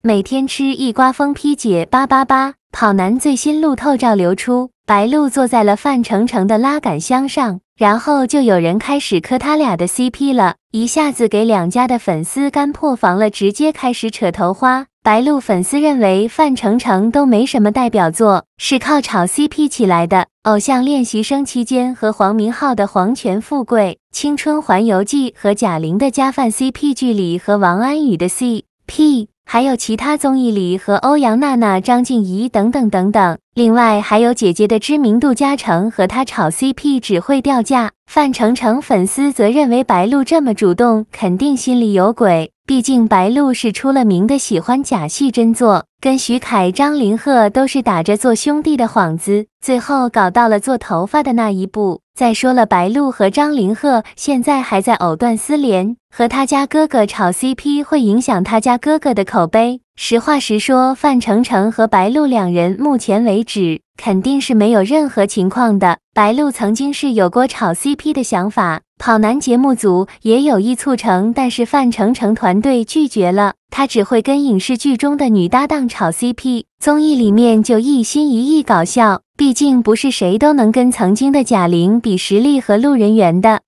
每天吃一瓜风批姐八八八，跑男最新路透照流出，白鹿坐在了范丞丞的拉杆箱上，然后就有人开始磕他俩的 CP 了，一下子给两家的粉丝干破防了，直接开始扯头花。白鹿粉丝认为范丞丞都没什么代表作，是靠炒 CP 起来的。偶像练习生期间和黄明昊的《皇权富贵》，《青春环游记》和贾玲的加饭 CP，剧里和王安宇的 CP。还有其他综艺里和欧阳娜娜、张静怡等等等等。另外还有姐姐的知名度加成，和她炒 CP 只会掉价。范丞丞粉丝则认为白鹿这么主动，肯定心里有鬼。毕竟白鹿是出了名的喜欢假戏真做。跟徐凯、张凌赫都是打着做兄弟的幌子，最后搞到了做头发的那一步。再说了，白鹿和张凌赫现在还在藕断丝连，和他家哥哥炒 CP 会影响他家哥哥的口碑。实话实说，范丞丞和白鹿两人目前为止肯定是没有任何情况的。白鹿曾经是有过炒 CP 的想法，跑男节目组也有意促成，但是范丞丞团队拒绝了。他只会跟影视剧中的女搭档炒 CP，综艺里面就一心一意搞笑，毕竟不是谁都能跟曾经的贾玲比实力和路人缘的。